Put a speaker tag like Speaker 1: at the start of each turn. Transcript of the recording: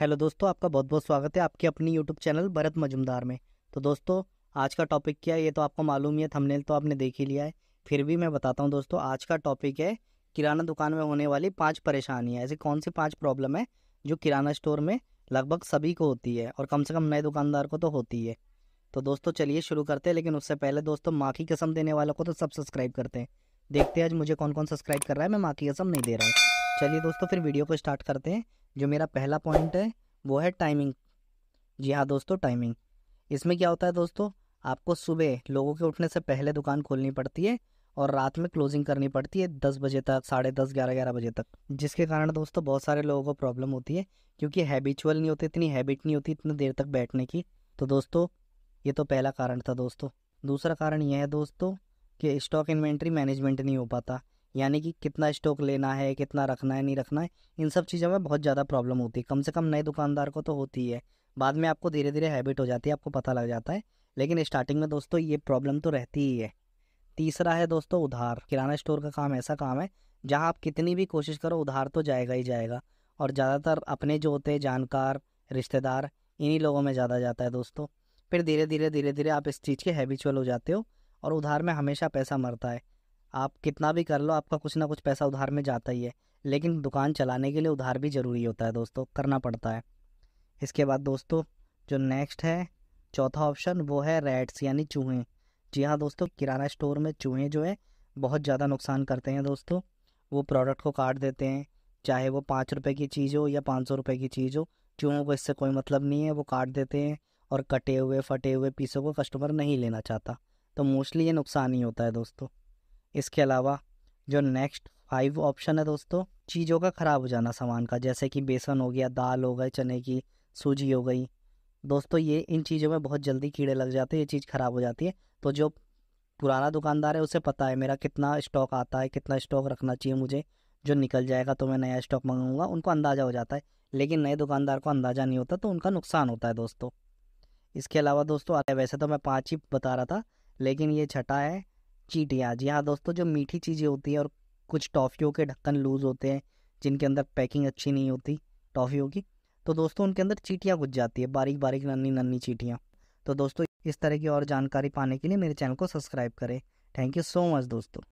Speaker 1: hello दोस्तों आपका बहुत बहुत स्वागत है आपके अपनी यूट्यूब चैनल भरत मजुमदार में तो दोस्तों आज का टॉपिक क्या है ये तो आपको मालूम ही है थंबनेल तो आपने देख ही लिया है फिर भी मैं बताता हूँ दोस्तों आज का टॉपिक है किराना दुकान में होने वाली पाँच परेशानियाँ ऐसी कौन सी पाँच प्रॉब्लम है जो किराना स्टोर में लगभग सभी को होती है और कम से कम नए दुकानदार को तो होती है तो दोस्तों चलिए शुरू करते हैं लेकिन उससे पहले दोस्तों माँ की कसम देने वालों को तो सब सब्सक्राइब करते हैं देखते हैं आज मुझे कौन कौन सब्सक्राइब कर रहा है मैं माँ की कसम नहीं दे रहा हूँ चलिए दोस्तों फिर वीडियो को स्टार्ट करते हैं जो मेरा पहला पॉइंट है वो है टाइमिंग जी हाँ दोस्तों टाइमिंग इसमें क्या होता है दोस्तों आपको सुबह लोगों के उठने से पहले दुकान खोलनी पड़ती है और रात में क्लोजिंग करनी पड़ती है दस बजे तक साढ़े दस ग्यारह ग्यारह बजे तक जिसके कारण दोस्तों बहुत सारे लोगों को प्रॉब्लम होती है क्योंकि हैबिचुअल नहीं होती इतनी हैबिट नहीं होती इतनी देर तक बैठने की तो दोस्तों ये तो पहला कारण था दोस्तों दूसरा कारण यह है दोस्तों कि स्टॉक इन्वेंट्री मैनेजमेंट नहीं हो पाता यानी कि कितना स्टॉक लेना है कितना रखना है नहीं रखना है इन सब चीज़ों में बहुत ज़्यादा प्रॉब्लम होती है कम से कम नए दुकानदार को तो होती है बाद में आपको धीरे धीरे हैबिट हो जाती है आपको पता लग जाता है लेकिन स्टार्टिंग में दोस्तों ये प्रॉब्लम तो रहती ही है तीसरा है दोस्तों उधार किराना स्टोर का काम ऐसा काम है जहाँ आप कितनी भी कोशिश करो उधार तो जाएगा ही जाएगा और ज़्यादातर अपने जो होते हैं जानकार रिश्तेदार इन्हीं लोगों में ज़्यादा जाता है दोस्तों फिर धीरे धीरे धीरे धीरे आप इस चीज़ के हैबिचुअल हो जाते हो और उधार में हमेशा पैसा मरता है आप कितना भी कर लो आपका कुछ ना कुछ पैसा उधार में जाता ही है लेकिन दुकान चलाने के लिए उधार भी ज़रूरी होता है दोस्तों करना पड़ता है इसके बाद दोस्तों जो नेक्स्ट है चौथा ऑप्शन वो है रेड्स यानी चूहे जी हाँ दोस्तों किराना स्टोर में चूहे जो है बहुत ज़्यादा नुकसान करते हैं दोस्तों वो प्रोडक्ट को काट देते हैं चाहे वो पाँच रुपये की चीज़ हो या पाँच सौ रुपये की चीज़ हो चूहों को इससे कोई मतलब नहीं है वो काट देते हैं और कटे हुए फटे हुए पीसों को कस्टमर नहीं लेना चाहता तो मोस्टली ये नुकसान ही होता है दोस्तों इसके अलावा जो नेक्स्ट फाइव ऑप्शन है दोस्तों चीज़ों का ख़राब हो जाना सामान का जैसे कि बेसन हो गया दाल हो गई चने की सूजी हो गई दोस्तों ये इन चीज़ों में बहुत जल्दी कीड़े लग जाते हैं ये चीज़ ख़राब हो जाती है तो जो पुराना दुकानदार है उसे पता है मेरा कितना स्टॉक आता है कितना स्टॉक रखना चाहिए मुझे जो निकल जाएगा तो मैं नया स्टॉक मंगाऊंगा उनको अंदाज़ा हो जाता है लेकिन नए दुकानदार को अंदाज़ा नहीं होता तो उनका नुकसान होता है दोस्तों इसके अलावा दोस्तों वैसे तो मैं पाँच ही बता रहा था लेकिन ये छठा है चीटियाँ जी हाँ दोस्तों जो मीठी चीज़ें होती हैं और कुछ टॉफ़ियों के ढक्कन लूज़ होते हैं जिनके अंदर पैकिंग अच्छी नहीं होती टॉफ़ियों की तो दोस्तों उनके अंदर चीटियाँ घुस जाती है बारीक बारीक नन्नी नन्नी चीटियाँ तो दोस्तों इस तरह की और जानकारी पाने के लिए मेरे चैनल को सब्सक्राइब करें थैंक यू सो मच दोस्तों